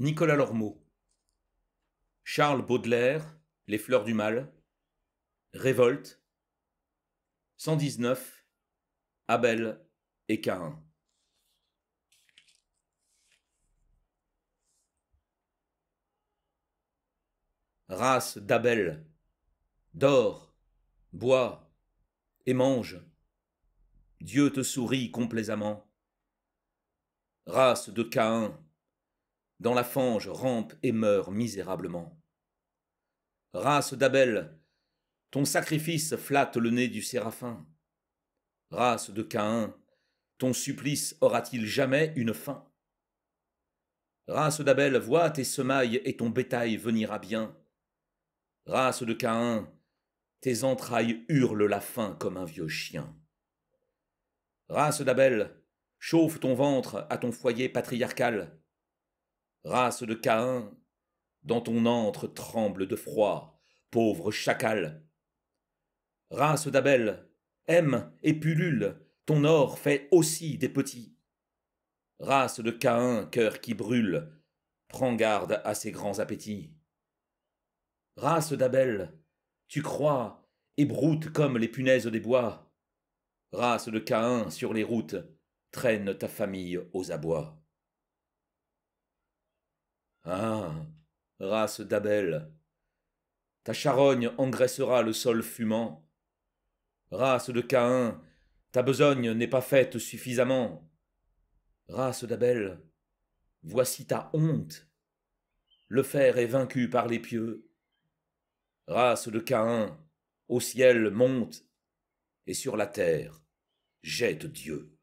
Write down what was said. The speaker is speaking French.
Nicolas Lormeau, Charles Baudelaire, Les fleurs du mal, Révolte, 119, Abel et Caïn. Race d'Abel, dors, bois et mange. Dieu te sourit complaisamment. Race de Caïn, dans la fange rampe et meurt misérablement. Race d'Abel, ton sacrifice flatte le nez du séraphin. Race de Caïn, ton supplice aura-t-il jamais une fin Race d'Abel, vois tes semailles et ton bétail venir à bien. Race de Caïn, tes entrailles hurlent la faim comme un vieux chien. Race d'Abel, chauffe ton ventre à ton foyer patriarcal race de Caïn, dans ton antre tremble de froid, pauvre chacal. Race d'Abel, aime et pullule, ton or fait aussi des petits. Race de Caïn, cœur qui brûle, prends garde à ses grands appétits. Race d'Abel, tu crois et broutes comme les punaises des bois. Race de Caïn, sur les routes, traîne ta famille aux abois. Ah. Race d'Abel. Ta charogne engraissera le sol fumant. Race de Caïn, ta besogne n'est pas faite suffisamment. Race d'Abel, voici ta honte. Le fer est vaincu par les pieux. Race de Caïn, au ciel monte, et sur la terre jette Dieu.